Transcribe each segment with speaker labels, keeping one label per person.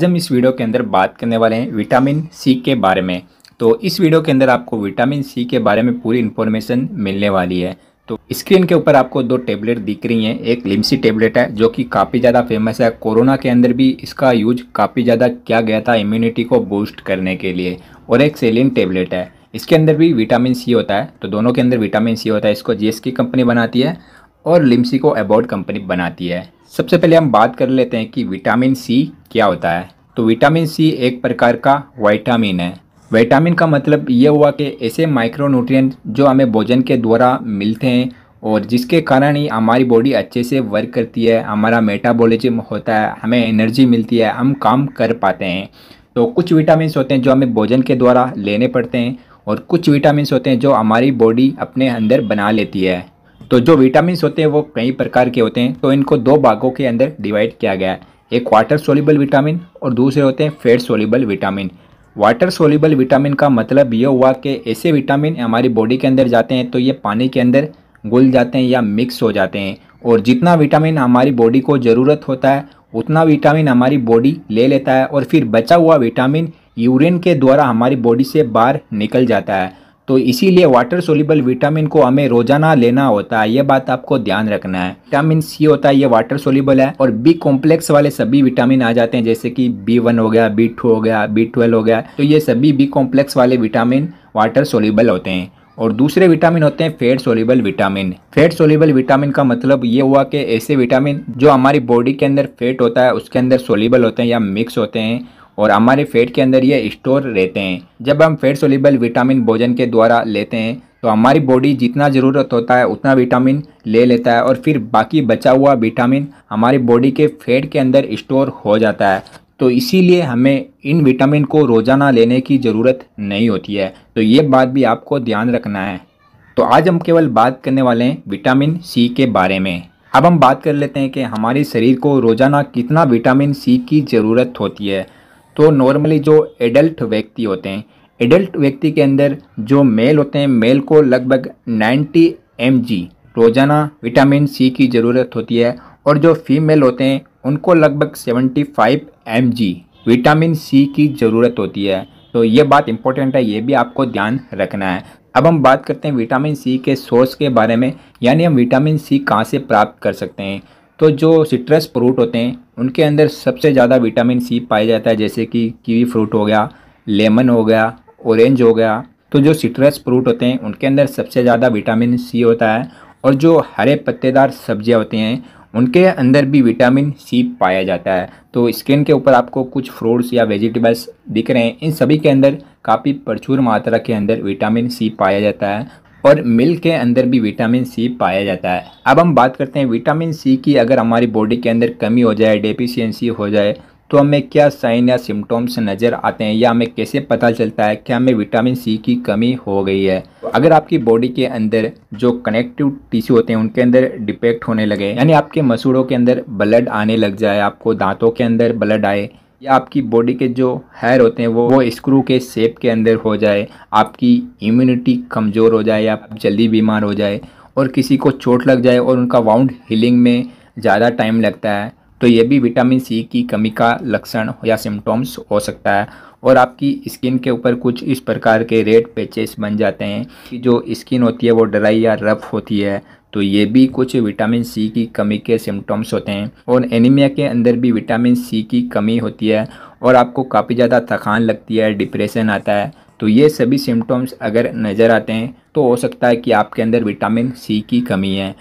Speaker 1: आज हम इस वीडियो के अंदर बात करने वाले हैं विटामिन सी के बारे में तो इस वीडियो के अंदर आपको विटामिन सी के बारे में पूरी इन्फॉर्मेशन मिलने वाली है तो स्क्रीन के ऊपर आपको दो टेबलेट दिख रही हैं एक लिम्सी टेबलेट है जो कि काफ़ी ज़्यादा फेमस है कोरोना के अंदर भी इसका यूज काफ़ी ज़्यादा किया गया था इम्यूनिटी को बूस्ट करने के लिए और एक सेलिन टेबलेट है इसके अंदर भी विटामिन सी होता है तो दोनों के अंदर विटामिन सी होता है इसको जीएसकी कंपनी बनाती है और लिम्सी को अबाउट कंपनी बनाती है सबसे पहले हम बात कर लेते हैं कि विटामिन सी क्या होता है तो विटामिन सी एक प्रकार का वाइटामिन है विटामिन का मतलब ये हुआ कि ऐसे माइक्रोन्यूट्रिएंट जो हमें भोजन के द्वारा मिलते हैं और जिसके कारण ही हमारी बॉडी अच्छे से वर्क करती है हमारा मेटाबॉलिज्म होता है हमें एनर्जी मिलती है हम काम कर पाते हैं तो कुछ विटामिन होते हैं जो हमें भोजन के द्वारा लेने पड़ते हैं और कुछ विटामिन होते हैं जो हमारी बॉडी अपने अंदर बना लेती है तो जो विटामिन होते हैं वो कई प्रकार के होते हैं तो इनको दो भागों के अंदर डिवाइड किया गया है एक वाटर सोलिबल विटामिन और दूसरे होते हैं fat soluble vitamin water soluble vitamin का मतलब ये हुआ कि ऐसे विटामिन हमारी बॉडी के अंदर जाते हैं तो ये पानी के अंदर घुल जाते हैं या मिक्स हो जाते हैं और जितना विटामिन हमारी बॉडी को ज़रूरत होता है उतना विटामिन हमारी बॉडी ले लेता है और फिर बचा हुआ विटामिन यूरिन के द्वारा हमारी बॉडी से बाहर निकल जाता है तो इसीलिए वाटर सोल्यूबल विटामिन को हमें रोजाना लेना होता है ये बात आपको ध्यान रखना है विटामिन सी होता है ये वाटर सोल्यूबल है और बी कॉम्प्लेक्स वाले सभी विटामिन आ जाते हैं जैसे कि बी वन हो गया बी टू हो गया बी ट्वेल्व हो गया तो ये सभी बी कॉम्प्लेक्स वाले विटामिन वाटर सोल्यूबल होते हैं और दूसरे विटामिन होते हैं fat soluble vitamin fat soluble vitamin का मतलब ये हुआ कि ऐसे विटामिन जो हमारी बॉडी के अंदर फेट होता है उसके अंदर सोल्यूबल होते हैं या मिक्स होते हैं और हमारे फेट के अंदर ये स्टोर रहते हैं जब हम फेट सोलिबल विटामिन भोजन के द्वारा लेते हैं तो हमारी बॉडी जितना ज़रूरत होता है उतना विटामिन ले लेता है और फिर बाकी बचा हुआ विटामिन हमारी बॉडी के फेट के अंदर स्टोर हो जाता है तो इसीलिए हमें इन विटामिन को रोज़ाना लेने की ज़रूरत नहीं होती है तो ये बात भी आपको ध्यान रखना है तो आज हम केवल बात करने वाले हैं विटामिन सी के बारे में अब हम बात कर लेते हैं कि हमारे शरीर को रोज़ाना कितना विटामिन सी की ज़रूरत होती है तो नॉर्मली जो एडल्ट व्यक्ति होते हैं एडल्ट व्यक्ति के अंदर जो मेल होते हैं मेल को लगभग 90 एम रोज़ाना विटामिन सी की ज़रूरत होती है और जो फीमेल होते हैं उनको लगभग 75 एम विटामिन सी की ज़रूरत होती है तो ये बात इम्पोर्टेंट है ये भी आपको ध्यान रखना है अब हम बात करते हैं विटामिन सी के सोर्स के बारे में यानी हम विटामिन सी कहाँ से प्राप्त कर सकते हैं तो जो सिट्रस फ्रूट होते हैं उनके अंदर सबसे ज़्यादा विटामिन सी पाया जाता है जैसे कि कीवी फ्रूट हो गया लेमन हो गया ऑरेंज हो गया तो जो सिट्रस फ्रूट होते हैं उनके अंदर सबसे ज़्यादा विटामिन सी होता है और जो हरे पत्तेदार सब्जियां होती हैं उनके अंदर भी विटामिन सी पाया जाता है तो स्किन के ऊपर आपको कुछ फ्रूट्स या वेजिटेबल्स दिख रहे हैं इन सभी के अंदर काफ़ी प्रचुर मात्रा के अंदर विटामिन सी पाया जाता है और मिल्क के अंदर भी विटामिन सी पाया जाता है अब हम बात करते हैं विटामिन सी की अगर हमारी बॉडी के अंदर कमी हो जाए डेफिशियंसी हो जाए तो हमें क्या साइन या सिम्टोम्स नज़र आते हैं या हमें कैसे पता चलता है कि हमें विटामिन सी की कमी हो गई है अगर आपकी बॉडी के अंदर जो कनेक्टिव टिश्यू होते हैं उनके अंदर डिफेक्ट होने लगे यानी आपके मसूड़ों के अंदर ब्लड आने लग जाए आपको दांतों के अंदर ब्लड आए या आपकी बॉडी के जो हेयर होते हैं वो वो स्क्रू के शेप के अंदर हो जाए आपकी इम्यूनिटी कमज़ोर हो जाए आप जल्दी बीमार हो जाए और किसी को चोट लग जाए और उनका वाउंड हीलिंग में ज़्यादा टाइम लगता है तो ये भी विटामिन सी की कमी का लक्षण या सिम्टम्स हो सकता है और आपकी स्किन के ऊपर कुछ इस प्रकार के रेड पैचेस बन जाते हैं कि जो स्किन होती है वो ड्राई या रफ होती है तो ये भी कुछ विटामिन सी की कमी के सिम्टम्स होते हैं और एनीमिया के अंदर भी विटामिन सी की कमी होती है और आपको काफ़ी ज़्यादा थकान लगती है डिप्रेशन आता है तो ये सभी सिम्टम्स अगर नज़र आते हैं तो हो सकता है कि आपके अंदर विटामिन सी की कमी है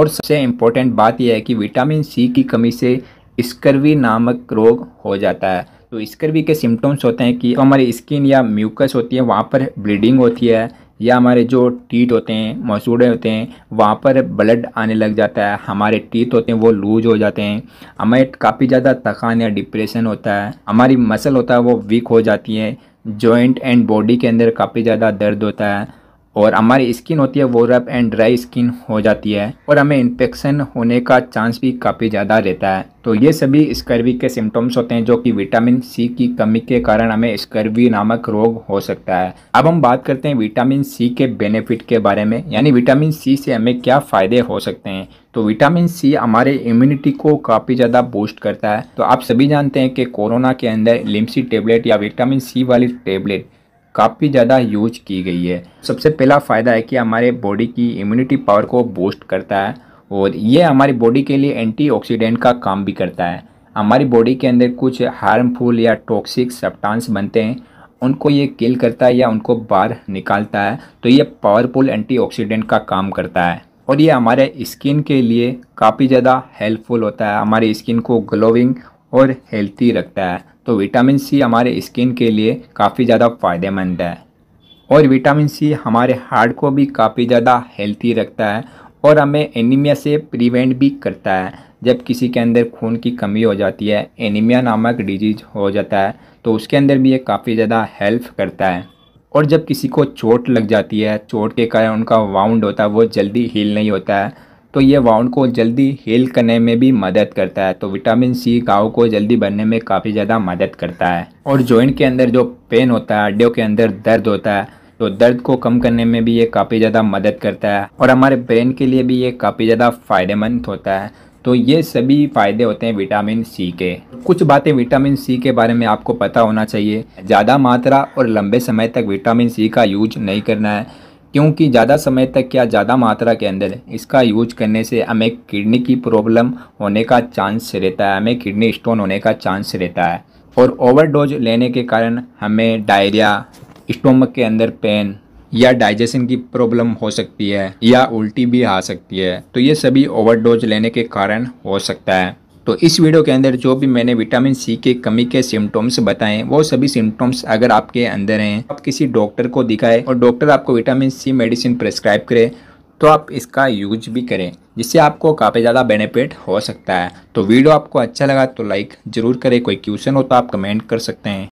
Speaker 1: और सबसे इम्पोर्टेंट बात यह है कि विटामिन सी की कमी से स्कर्वी नामक रोग हो जाता है तो स्कर्वी के सिम्टम्स होते हैं कि हमारी स्किन या म्यूकस होती है वहाँ पर ब्लीडिंग होती है या हमारे जो टीट होते हैं मसूड़े होते हैं वहाँ पर ब्लड आने लग जाता है हमारे टीथ होते हैं वो लूज हो जाते हैं हमें काफ़ी ज़्यादा थकान या डिप्रेशन होता है हमारी मसल होता है वो वीक हो जाती है जॉइंट एंड बॉडी के अंदर काफ़ी ज़्यादा दर्द होता है और हमारी स्किन होती है वो रब एंड ड्राई स्किन हो जाती है और हमें इन्फेक्शन होने का चांस भी काफ़ी ज़्यादा रहता है तो ये सभी स्कर्वी के सिम्टम्स होते हैं जो कि विटामिन सी की कमी के कारण हमें स्कर्वी नामक रोग हो सकता है अब हम बात करते हैं विटामिन सी के बेनिफिट के बारे में यानी विटामिन सी से हमें क्या फ़ायदे हो सकते हैं तो विटामिन सी हमारे इम्यूनिटी को काफ़ी ज़्यादा बूस्ट करता है तो आप सभी जानते हैं कि कोरोना के अंदर लिम्सी टेबलेट या विटामिन सी वाली टेबलेट काफ़ी ज़्यादा यूज की गई है सबसे पहला फ़ायदा है कि हमारे बॉडी की इम्यूनिटी पावर को बूस्ट करता है और ये हमारी बॉडी के लिए एंटीऑक्सीडेंट का काम भी करता है हमारी बॉडी के अंदर कुछ हार्मफुल या टॉक्सिक सप्टान्स बनते हैं उनको ये किल करता है या उनको बाहर निकालता है तो ये पावरफुल एंटीऑक्सीडेंट का काम करता है और ये हमारे स्किन के लिए काफ़ी ज़्यादा हेल्पफुल होता है हमारी स्किन को ग्लोइंग और हेल्थी रखता है तो विटामिन सी हमारे स्किन के लिए काफ़ी ज़्यादा फ़ायदेमंद है और विटामिन सी हमारे हार्ट को भी काफ़ी ज़्यादा हेल्थी रखता है और हमें एनीमिया से प्रिवेंट भी करता है जब किसी के अंदर खून की कमी हो जाती है एनीमिया नामक डिजीज हो जाता है तो उसके अंदर भी ये काफ़ी ज़्यादा हेल्प करता है और जब किसी को चोट लग जाती है चोट के कारण उनका वाउंड होता है वो जल्दी हील नहीं होता है तो ये वाउंड को जल्दी हील करने में भी मदद करता है तो विटामिन सी गाव को जल्दी बनने में काफ़ी ज़्यादा मदद करता है और जॉइंट के अंदर जो पेन होता है हड्डियों के अंदर दर्द होता है तो दर्द को कम करने में भी ये काफ़ी ज़्यादा मदद करता है और हमारे ब्रेन के लिए भी ये काफ़ी ज़्यादा फ़ायदेमंद होता है तो ये सभी फ़ायदे होते हैं विटामिन सी के कुछ बातें विटामिन सी के बारे में आपको पता होना चाहिए ज़्यादा मात्रा और लंबे समय तक विटामिन सी का यूज नहीं करना है क्योंकि ज़्यादा समय तक या ज़्यादा मात्रा के अंदर इसका यूज करने से हमें किडनी की प्रॉब्लम होने का चांस रहता है हमें किडनी स्टोन होने का चांस रहता है और ओवरडोज लेने के कारण हमें डायरिया स्टोमक के अंदर पेन या डाइजेशन की प्रॉब्लम हो सकती है या उल्टी भी आ सकती है तो ये सभी ओवरडोज लेने के कारण हो सकता है तो इस वीडियो के अंदर जो भी मैंने विटामिन सी के कमी के सिम्टोम्स बताए वो सभी सिम्टोम्स अगर आपके अंदर हैं आप किसी डॉक्टर को दिखाए और डॉक्टर आपको विटामिन सी मेडिसिन प्रेस्क्राइब करे तो आप इसका यूज भी करें जिससे आपको काफ़ी ज़्यादा बेनिफिट हो सकता है तो वीडियो आपको अच्छा लगा तो लाइक ज़रूर करें कोई क्वेश्चन हो तो आप कमेंट कर सकते हैं